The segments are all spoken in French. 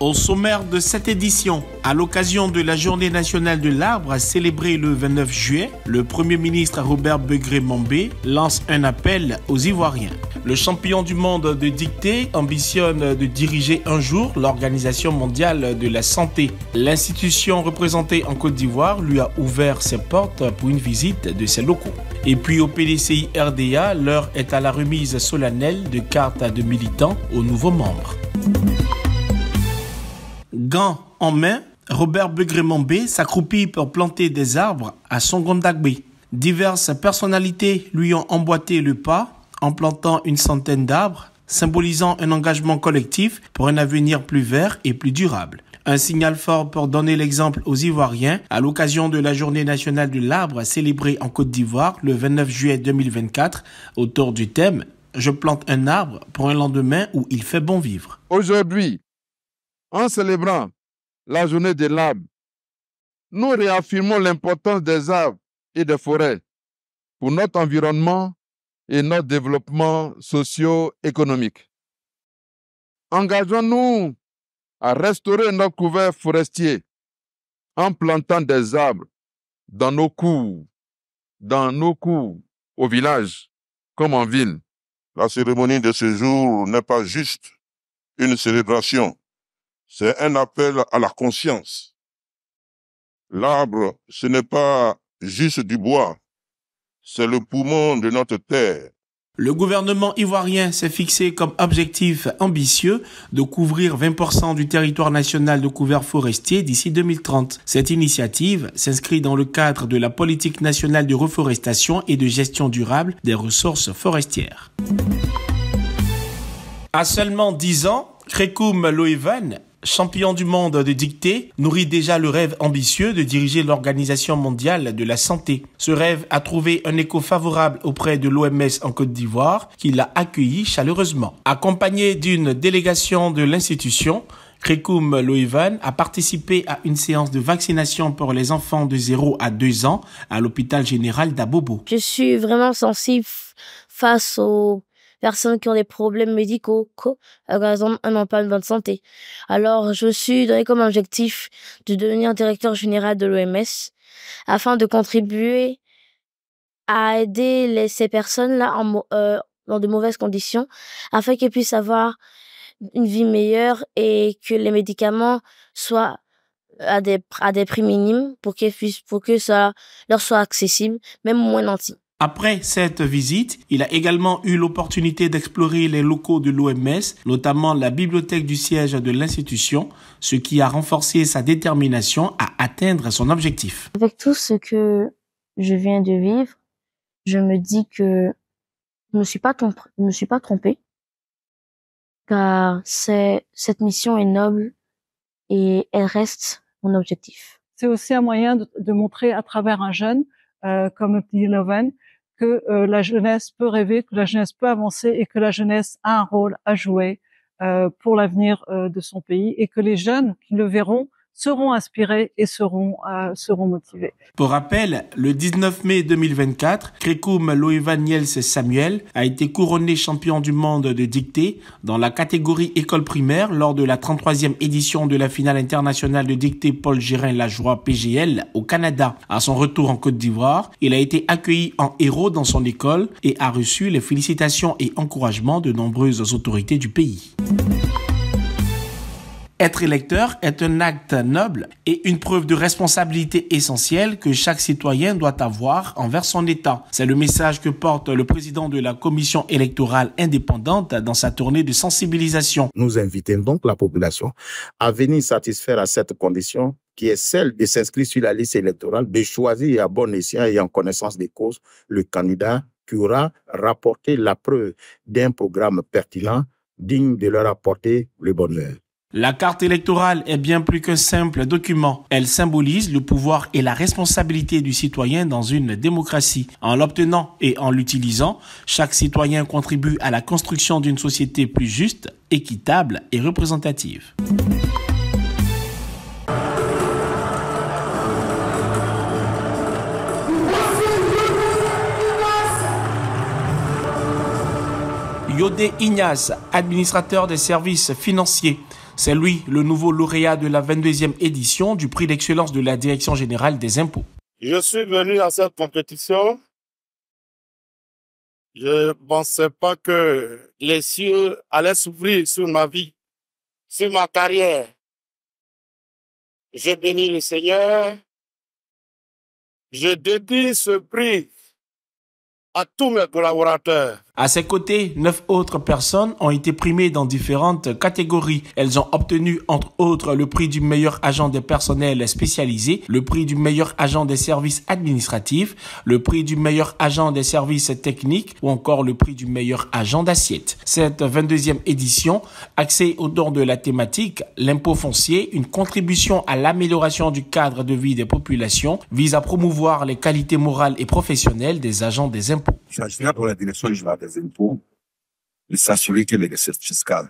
Au sommaire de cette édition, à l'occasion de la Journée nationale de l'arbre célébrée le 29 juillet, le Premier ministre Robert Begré Mambé lance un appel aux Ivoiriens. Le champion du monde de dictée ambitionne de diriger un jour l'Organisation mondiale de la santé. L'institution représentée en Côte d'Ivoire lui a ouvert ses portes pour une visite de ses locaux. Et puis au PDCI RDA, l'heure est à la remise solennelle de cartes de militants aux nouveaux membres. Gants en main, Robert B s'accroupit pour planter des arbres à Gondagbe. Diverses personnalités lui ont emboîté le pas en plantant une centaine d'arbres, symbolisant un engagement collectif pour un avenir plus vert et plus durable. Un signal fort pour donner l'exemple aux Ivoiriens à l'occasion de la journée nationale de l'arbre célébrée en Côte d'Ivoire le 29 juillet 2024 autour du thème Je plante un arbre pour un lendemain où il fait bon vivre. Aujourd'hui, en célébrant la journée de l'arbre, nous réaffirmons l'importance des arbres et des forêts pour notre environnement et notre développement socio-économique. Engageons-nous à restaurer nos couverts forestiers en plantant des arbres dans nos cours, dans nos cours, au village comme en ville. La cérémonie de ce jour n'est pas juste une célébration, c'est un appel à la conscience. L'arbre, ce n'est pas juste du bois, c'est le poumon de notre terre. Le gouvernement ivoirien s'est fixé comme objectif ambitieux de couvrir 20% du territoire national de couvert forestier d'ici 2030. Cette initiative s'inscrit dans le cadre de la politique nationale de reforestation et de gestion durable des ressources forestières. À seulement 10 ans, Krekoum Loeven champion du monde de dictée, nourrit déjà le rêve ambitieux de diriger l'Organisation mondiale de la santé. Ce rêve a trouvé un écho favorable auprès de l'OMS en Côte d'Ivoire, qui l'a accueilli chaleureusement. Accompagné d'une délégation de l'institution, Krekoum Loevan a participé à une séance de vaccination pour les enfants de 0 à 2 ans à l'hôpital général d'Abobo. Je suis vraiment sensible face au personnes qui ont des problèmes médicaux, par exemple un de santé. Alors, je me suis donné comme objectif de devenir directeur général de l'OMS afin de contribuer à aider ces personnes-là en, euh, dans de mauvaises conditions afin qu'elles puissent avoir une vie meilleure et que les médicaments soient à des, à des prix minimes pour qu'elles puissent, pour que ça leur soit accessible, même moins nantis. Après cette visite, il a également eu l'opportunité d'explorer les locaux de l'OMS, notamment la bibliothèque du siège de l'institution, ce qui a renforcé sa détermination à atteindre son objectif. Avec tout ce que je viens de vivre, je me dis que je ne suis pas me suis pas trompé, car cette mission est noble et elle reste mon objectif. C'est aussi un moyen de, montrer à travers un jeune, euh, comme le que euh, la jeunesse peut rêver, que la jeunesse peut avancer et que la jeunesse a un rôle à jouer euh, pour l'avenir euh, de son pays et que les jeunes qui le verront seront inspirés et seront, euh, seront motivés. Pour rappel, le 19 mai 2024, Krekoum Loeva Niels Samuel a été couronné champion du monde de dictée dans la catégorie école primaire lors de la 33e édition de la finale internationale de dictée Paul Gérin Lajoie PGL au Canada. À son retour en Côte d'Ivoire, il a été accueilli en héros dans son école et a reçu les félicitations et encouragements de nombreuses autorités du pays. Être électeur est un acte noble et une preuve de responsabilité essentielle que chaque citoyen doit avoir envers son État. C'est le message que porte le président de la commission électorale indépendante dans sa tournée de sensibilisation. Nous invitons donc la population à venir satisfaire à cette condition qui est celle de s'inscrire sur la liste électorale, de choisir à bon escient et en connaissance des causes le candidat qui aura rapporté la preuve d'un programme pertinent digne de leur apporter le bonheur. La carte électorale est bien plus qu'un simple document. Elle symbolise le pouvoir et la responsabilité du citoyen dans une démocratie. En l'obtenant et en l'utilisant, chaque citoyen contribue à la construction d'une société plus juste, équitable et représentative. Yodé Ignace, administrateur des services financiers c'est lui, le nouveau lauréat de la 22e édition du prix d'excellence de la Direction générale des impôts. Je suis venu à cette compétition. Je ne pensais pas que les cieux allaient s'ouvrir sur ma vie, sur ma carrière. J'ai béni le Seigneur. Je dédie ce prix à tous mes collaborateurs à ses côtés, neuf autres personnes ont été primées dans différentes catégories. Elles ont obtenu, entre autres, le prix du meilleur agent des personnels spécialisés, le prix du meilleur agent des services administratifs, le prix du meilleur agent des services techniques ou encore le prix du meilleur agent d'assiette. Cette 22e édition, axée autour de la thématique l'impôt foncier, une contribution à l'amélioration du cadre de vie des populations, vise à promouvoir les qualités morales et professionnelles des agents des impôts. Il pour la Direction générale des impôts de s'assurer que les recettes fiscales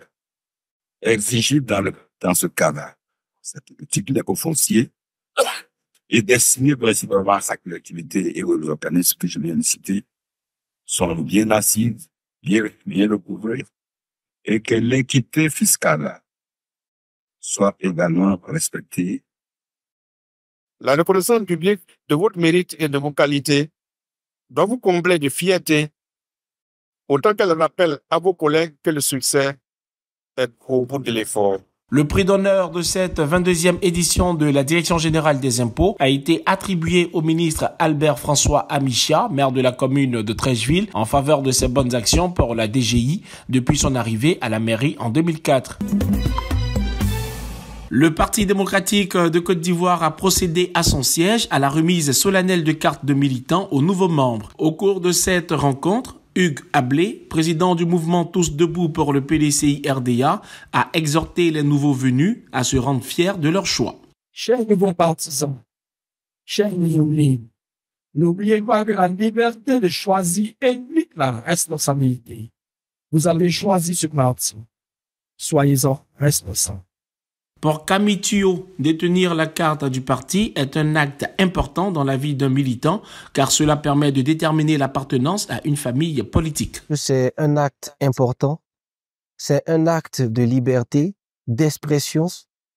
exigées dans, le, dans ce cadre, cette de foncier et destinées principalement à sa collectivité et aux organismes que je viens de citer, sont bien assises, bien, bien et que l'équité fiscale soit également respectée. La reconnaissance publique de votre mérite et de vos qualités doit vous combler de fierté, autant qu'elle appelle à vos collègues que le succès est au bout de l'effort. Le prix d'honneur de cette 22e édition de la Direction générale des impôts a été attribué au ministre Albert François Amicha, maire de la commune de Trècheville, en faveur de ses bonnes actions pour la DGI depuis son arrivée à la mairie en 2004. Le Parti démocratique euh, de Côte d'Ivoire a procédé à son siège à la remise solennelle de cartes de militants aux nouveaux membres. Au cours de cette rencontre, Hugues Ablé, président du mouvement Tous debout pour le PDCI RDA, a exhorté les nouveaux venus à se rendre fiers de leur choix. Chers nouveaux partisans, chers n'oubliez pas que la liberté de choisir implique la responsabilité. Vous avez choisi ce parti. Soyez-en responsables. Pour Camitio, détenir la carte du parti est un acte important dans la vie d'un militant car cela permet de déterminer l'appartenance à une famille politique. C'est un acte important, c'est un acte de liberté, d'expression,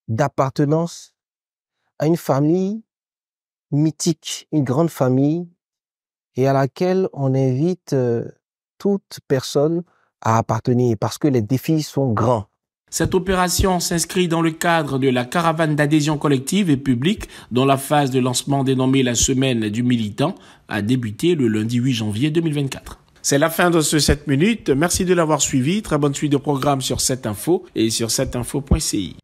d'appartenance à une famille mythique, une grande famille et à laquelle on invite euh, toute personne à appartenir parce que les défis sont grands. Cette opération s'inscrit dans le cadre de la caravane d'adhésion collective et publique dont la phase de lancement dénommée la semaine du militant a débuté le lundi 8 janvier 2024. C'est la fin de ce 7 minutes. Merci de l'avoir suivi. Très bonne suite de programme sur cette info et sur 7info.ci.